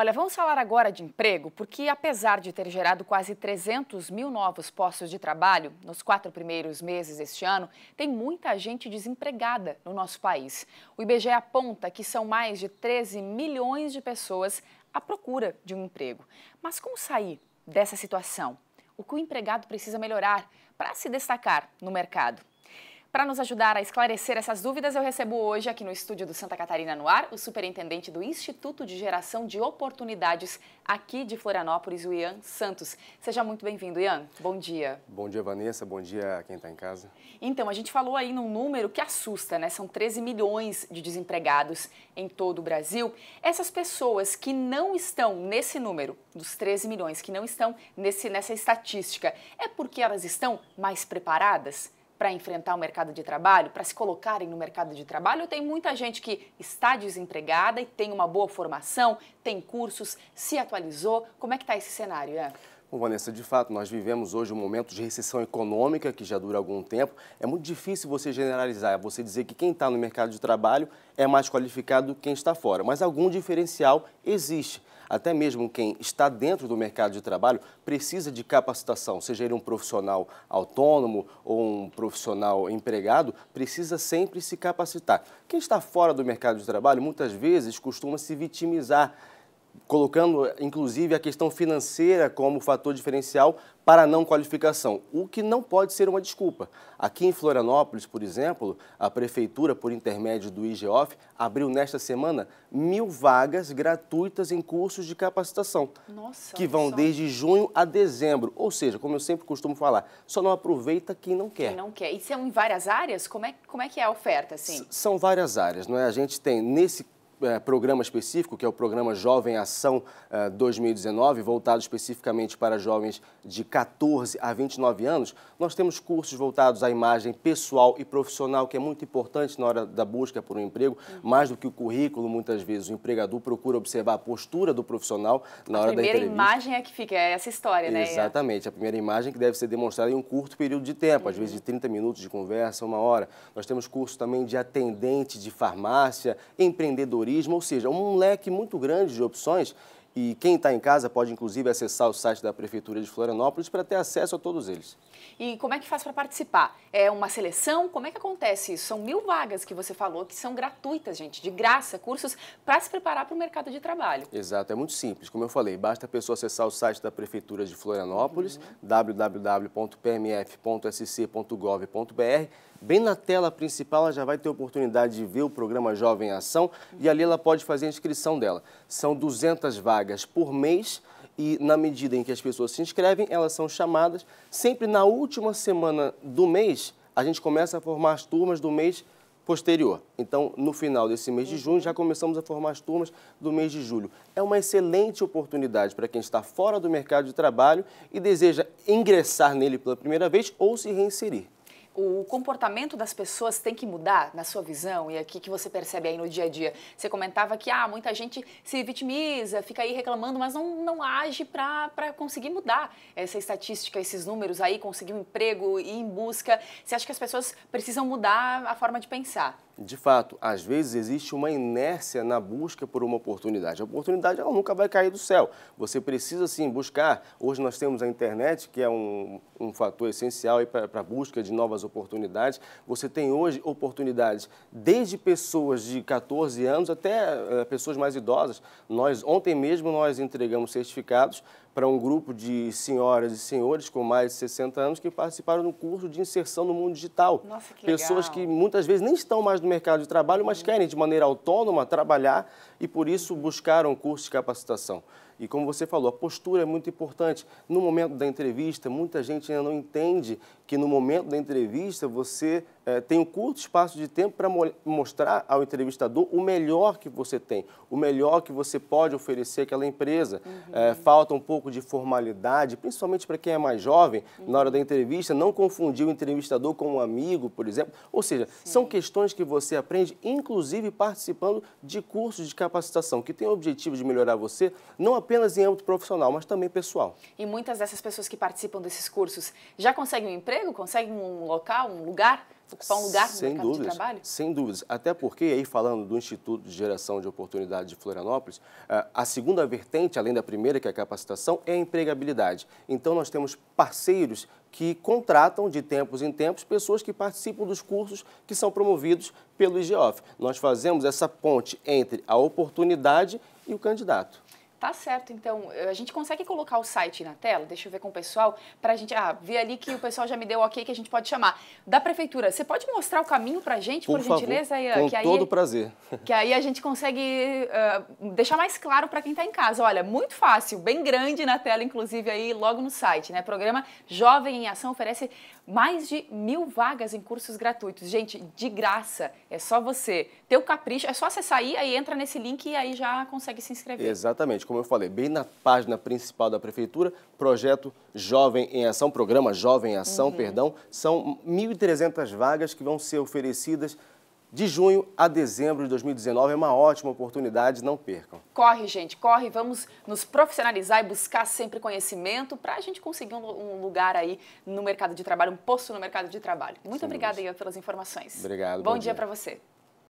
Olha, vamos falar agora de emprego, porque apesar de ter gerado quase 300 mil novos postos de trabalho nos quatro primeiros meses deste ano, tem muita gente desempregada no nosso país. O IBGE aponta que são mais de 13 milhões de pessoas à procura de um emprego. Mas como sair dessa situação? O que o empregado precisa melhorar para se destacar no mercado? Para nos ajudar a esclarecer essas dúvidas, eu recebo hoje aqui no estúdio do Santa Catarina no Ar o superintendente do Instituto de Geração de Oportunidades aqui de Florianópolis, o Ian Santos. Seja muito bem-vindo, Ian. Bom dia. Bom dia, Vanessa. Bom dia a quem está em casa. Então, a gente falou aí num número que assusta, né? São 13 milhões de desempregados em todo o Brasil. Essas pessoas que não estão nesse número, dos 13 milhões, que não estão nesse, nessa estatística, é porque elas estão mais preparadas? para enfrentar o mercado de trabalho, para se colocarem no mercado de trabalho, tem muita gente que está desempregada e tem uma boa formação, tem cursos, se atualizou. Como é que está esse cenário, Ian? É? Bom, Vanessa, de fato, nós vivemos hoje um momento de recessão econômica que já dura algum tempo. É muito difícil você generalizar, é você dizer que quem está no mercado de trabalho é mais qualificado do que quem está fora. Mas algum diferencial existe. Até mesmo quem está dentro do mercado de trabalho precisa de capacitação, seja ele um profissional autônomo ou um profissional empregado, precisa sempre se capacitar. Quem está fora do mercado de trabalho muitas vezes costuma se vitimizar colocando inclusive a questão financeira como fator diferencial para não qualificação, o que não pode ser uma desculpa. Aqui em Florianópolis, por exemplo, a prefeitura, por intermédio do IGOF, abriu nesta semana mil vagas gratuitas em cursos de capacitação, Nossa, que vão só... desde junho a dezembro. Ou seja, como eu sempre costumo falar, só não aproveita quem não quer. Quem não quer. E são em várias áreas? Como é, como é que é a oferta? Assim? são várias áreas, não é? A gente tem nesse é, programa específico, que é o programa Jovem Ação é, 2019, voltado especificamente para jovens de 14 a 29 anos, nós temos cursos voltados à imagem pessoal e profissional, que é muito importante na hora da busca por um emprego, uhum. mais do que o currículo, muitas vezes o empregador procura observar a postura do profissional na a hora da entrevista. A primeira imagem é que fica, é essa história, né? Exatamente, a primeira imagem que deve ser demonstrada em um curto período de tempo, uhum. às vezes de 30 minutos de conversa, uma hora. Nós temos curso também de atendente de farmácia, empreendedor turismo, ou seja, um leque muito grande de opções e quem está em casa pode, inclusive, acessar o site da Prefeitura de Florianópolis para ter acesso a todos eles. E como é que faz para participar? É uma seleção? Como é que acontece isso? São mil vagas que você falou que são gratuitas, gente, de graça, cursos para se preparar para o mercado de trabalho. Exato, é muito simples. Como eu falei, basta a pessoa acessar o site da Prefeitura de Florianópolis, uhum. www.pmf.sc.gov.br, Bem na tela principal, ela já vai ter oportunidade de ver o programa Jovem Ação e ali ela pode fazer a inscrição dela. São 200 vagas por mês e na medida em que as pessoas se inscrevem, elas são chamadas. Sempre na última semana do mês, a gente começa a formar as turmas do mês posterior. Então, no final desse mês de uhum. junho, já começamos a formar as turmas do mês de julho. É uma excelente oportunidade para quem está fora do mercado de trabalho e deseja ingressar nele pela primeira vez ou se reinserir o comportamento das pessoas tem que mudar, na sua visão, e aqui que você percebe aí no dia a dia? Você comentava que ah, muita gente se vitimiza, fica aí reclamando, mas não, não age para conseguir mudar essa estatística, esses números aí, conseguir um emprego, ir em busca. Você acha que as pessoas precisam mudar a forma de pensar? De fato, às vezes existe uma inércia na busca por uma oportunidade. A oportunidade ela nunca vai cair do céu. Você precisa sim buscar. Hoje nós temos a internet, que é um, um fator essencial para a busca de novas oportunidades. Você tem hoje oportunidades desde pessoas de 14 anos até uh, pessoas mais idosas. Nós Ontem mesmo nós entregamos certificados para um grupo de senhoras e senhores com mais de 60 anos que participaram do curso de inserção no mundo digital. Nossa, que Pessoas legal. que muitas vezes nem estão mais no mercado de trabalho, mas uhum. querem de maneira autônoma trabalhar e por isso buscaram curso de capacitação. E como você falou, a postura é muito importante. No momento da entrevista, muita gente ainda não entende que no momento da entrevista você eh, tem um curto espaço de tempo para mo mostrar ao entrevistador o melhor que você tem, o melhor que você pode oferecer àquela empresa. Uhum. Eh, falta um pouco de formalidade, principalmente para quem é mais jovem, uhum. na hora da entrevista, não confundir o entrevistador com um amigo, por exemplo. Ou seja, Sim. são questões que você aprende, inclusive participando de cursos de capacitação capacitação, que tem o objetivo de melhorar você, não apenas em âmbito profissional, mas também pessoal. E muitas dessas pessoas que participam desses cursos já conseguem um emprego, conseguem um local, um lugar? ocupar um lugar no sem mercado dúvidas, de trabalho? Sem dúvidas. Até porque, aí falando do Instituto de Geração de Oportunidade de Florianópolis, eh, a segunda vertente, além da primeira, que é a capacitação, é a empregabilidade. Então, nós temos parceiros que contratam de tempos em tempos pessoas que participam dos cursos que são promovidos pelo IGOF. Nós fazemos essa ponte entre a oportunidade e o candidato. Tá certo, então eh, a gente consegue colocar o site na tela, deixa eu ver com o pessoal, para a gente ah, ver ali que o pessoal já me deu ok que a gente pode chamar. Da prefeitura, você pode mostrar o caminho para a gente, por, por favor, gentileza? Com que aí, todo prazer. Que aí a gente consegue uh, deixar mais claro para quem está em casa. Olha, muito fácil, bem grande na tela, inclusive aí logo no site, né? programa Jovem em Ação oferece mais de mil vagas em cursos gratuitos. Gente, de graça, é só você ter o capricho, é só você sair aí entra nesse link e aí já consegue se inscrever. Exatamente como eu falei, bem na página principal da Prefeitura, projeto Jovem em Ação, programa Jovem em Ação, uhum. perdão, são 1.300 vagas que vão ser oferecidas de junho a dezembro de 2019. É uma ótima oportunidade, não percam. Corre, gente, corre. Vamos nos profissionalizar e buscar sempre conhecimento para a gente conseguir um, lugar aí no mercado de trabalho, um posto no mercado de trabalho. Muito Sim, obrigada, Ian, pelas informações. Obrigado. Bom, bom dia, dia. para você.